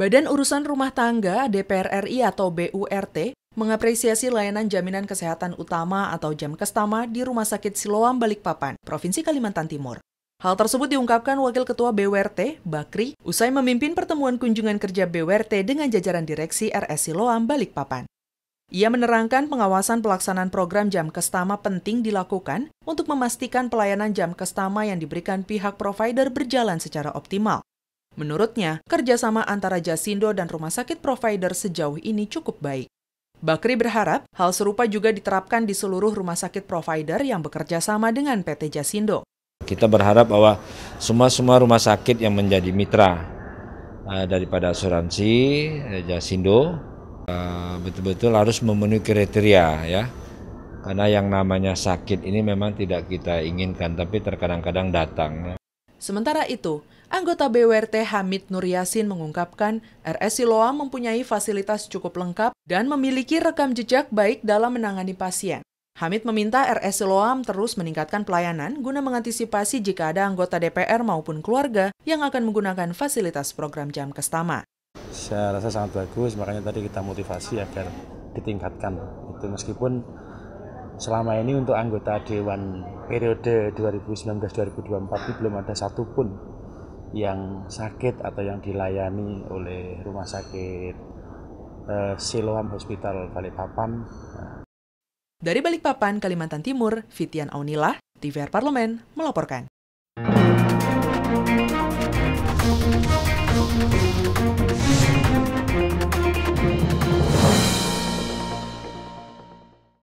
Badan Urusan Rumah Tangga DPR RI atau BURT mengapresiasi layanan jaminan kesehatan utama atau JAM kestama di Rumah Sakit Siloam Balikpapan, Provinsi Kalimantan Timur. Hal tersebut diungkapkan Wakil Ketua BWRT, Bakri, usai memimpin pertemuan kunjungan kerja BWRT dengan jajaran direksi RS Siloam Balikpapan. Ia menerangkan pengawasan pelaksanaan program jam kestama penting dilakukan untuk memastikan pelayanan jam kestama yang diberikan pihak provider berjalan secara optimal. Menurutnya, kerjasama antara Jasindo dan rumah sakit provider sejauh ini cukup baik. Bakri berharap hal serupa juga diterapkan di seluruh rumah sakit provider yang bekerja sama dengan PT Jasindo. Kita berharap bahwa semua-semua rumah sakit yang menjadi mitra eh, daripada asuransi eh, Jasindo eh, betul-betul harus memenuhi kriteria ya karena yang namanya sakit ini memang tidak kita inginkan, tapi terkadang-kadang datang. Ya. Sementara itu, Anggota BWRT Hamid Nur Yasin mengungkapkan, RS Siloam mempunyai fasilitas cukup lengkap dan memiliki rekam jejak baik dalam menangani pasien. Hamid meminta RS Siloam terus meningkatkan pelayanan guna mengantisipasi jika ada anggota DPR maupun keluarga yang akan menggunakan fasilitas program jam kestama. Saya rasa sangat bagus, makanya tadi kita motivasi agar ditingkatkan. Itu meskipun selama ini untuk anggota Dewan periode 2019-2024 belum ada satupun yang sakit atau yang dilayani oleh rumah sakit eh, Siloam Hospital Balikpapan. Dari Balikpapan, Kalimantan Timur, Fitian Aunila, TVR Parlemen, melaporkan.